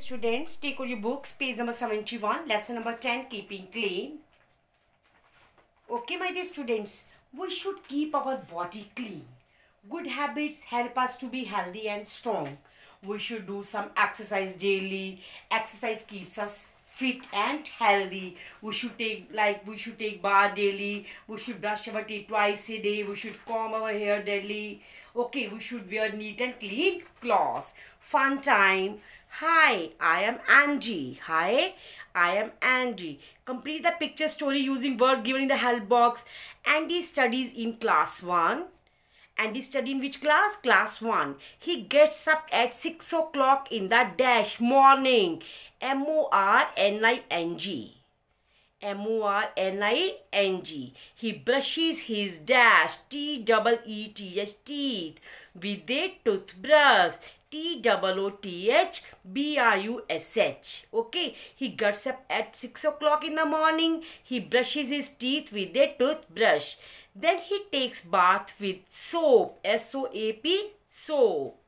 students, take all your books, page number 71, lesson number 10, keeping clean. Okay, my dear students, we should keep our body clean. Good habits help us to be healthy and strong. We should do some exercise daily. Exercise keeps us fit and healthy we should take like we should take bath daily we should brush our teeth twice a day we should comb our hair daily okay we should wear neat and clean clothes fun time hi i am angie hi I am Andy. Complete the picture story using words given in the help box. Andy studies in class 1 and he study in which class? Class 1. He gets up at 6 o'clock in the dash morning. M-O-R-N-I-N-G. M-O-R-N-I-N-G. He brushes his dash, T-double-E-T-H teeth with a toothbrush T double O T H B R U S H. Okay, he gets up at 6 o'clock in the morning. He brushes his teeth with a toothbrush. Then he takes bath with soap, S O A P, soap.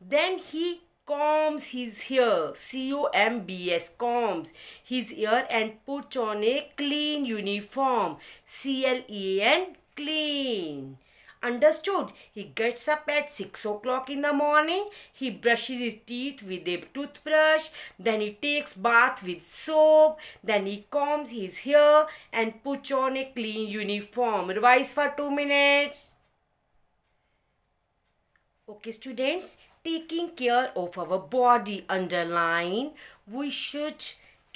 Then he combs his hair, C O M B S, combs his hair and puts on a clean uniform, and clean. Understood? He gets up at 6 o'clock in the morning. He brushes his teeth with a toothbrush. Then he takes bath with soap. Then he combs his hair and puts on a clean uniform. Revise for 2 minutes. Okay students, taking care of our body underline, we should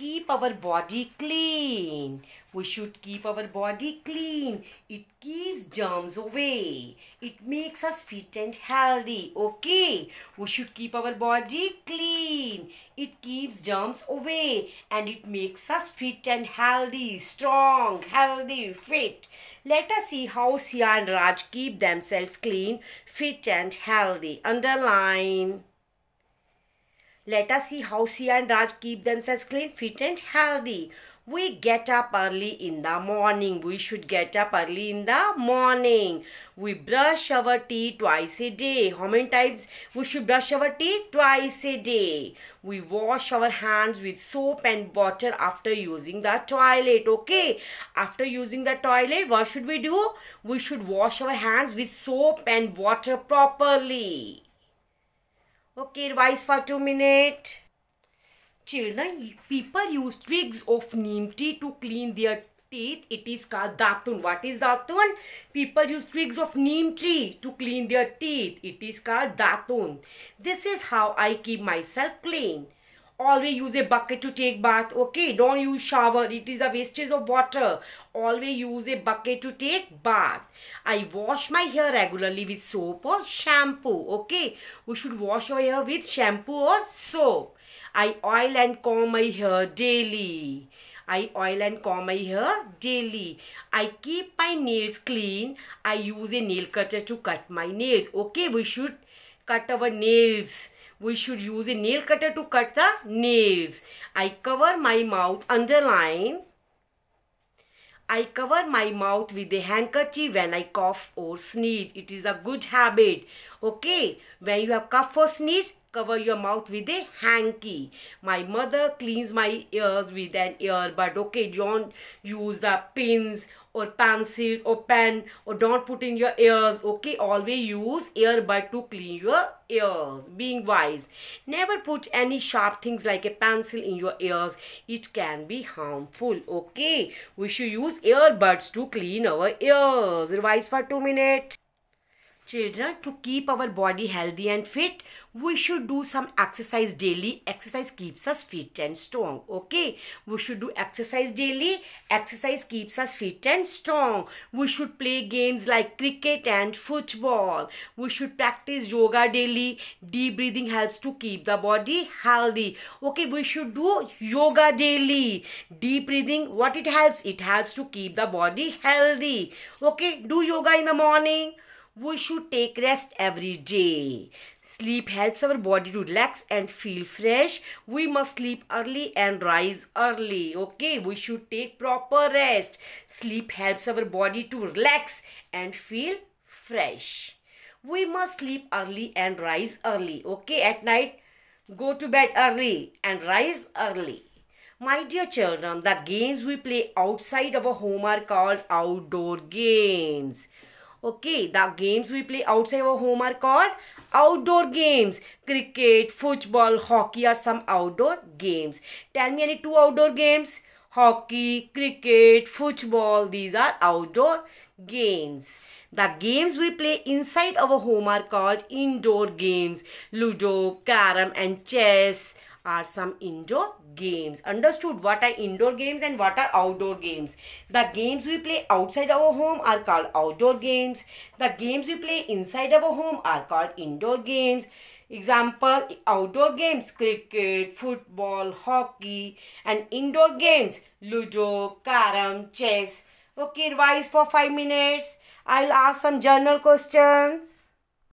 keep our body clean. We should keep our body clean. It keeps germs away. It makes us fit and healthy. Okay. We should keep our body clean. It keeps germs away. And it makes us fit and healthy, strong, healthy, fit. Let us see how Sia and Raj keep themselves clean, fit and healthy. Underline. Let us see how Sia and Raj keep themselves clean, fit and healthy. We get up early in the morning. We should get up early in the morning. We brush our teeth twice a day. How many times we should brush our teeth? Twice a day. We wash our hands with soap and water after using the toilet. Okay. After using the toilet, what should we do? We should wash our hands with soap and water properly. Okay, rise for 2 minutes. Children, people use twigs of neem tea to clean their teeth. It is called datun. What is datun? People use twigs of neem tree to clean their teeth. It is called datun. This is how I keep myself clean. always use a bucket to take bath okay don't use shower it is a wastage of water always use a bucket to take bath i wash my hair regularly with soap or shampoo okay we should wash our hair with shampoo or soap i oil and comb my hair daily I oil and comb my hair daily. I keep my nails clean. I use a nail cutter to cut my nails. Okay, we should cut our nails we should use a nail cutter to cut the nails. I cover my mouth, underline. I cover my mouth with a handkerchief when I cough or sneeze. It is a good habit. Okay, when you have cough or sneeze, cover your mouth with a hanky. My mother cleans my ears with an earbud. Okay, don't use the pins or pencils or pen or don't put in your ears okay always use earbud to clean your ears being wise never put any sharp things like a pencil in your ears it can be harmful okay we should use earbuds to clean our ears revise for two minutes children to keep our body healthy and fit we should do some exercise daily exercise keeps us fit and strong okay we should do exercise daily exercise keeps us fit and strong we should play games like cricket and football we should practice yoga daily deep breathing helps to keep the body healthy okay we should do yoga daily deep breathing what it helps it helps to keep the body healthy okay do yoga in the morning we should take rest every day. Sleep helps our body to relax and feel fresh. We must sleep early and rise early. Okay, we should take proper rest. Sleep helps our body to relax and feel fresh. We must sleep early and rise early. Okay, at night, go to bed early and rise early. My dear children, the games we play outside our home are called outdoor games. Okay, the games we play outside our home are called outdoor games. Cricket, football, hockey are some outdoor games. Tell me any two outdoor games. Hockey, cricket, football, these are outdoor games. The games we play inside our home are called indoor games. Ludo, carom and chess are some indoor games. Understood what are indoor games and what are outdoor games. The games we play outside our home are called outdoor games. The games we play inside our home are called indoor games. Example, outdoor games, cricket, football, hockey and indoor games, ludo, carom, chess. Okay, revise for 5 minutes. I'll ask some journal questions.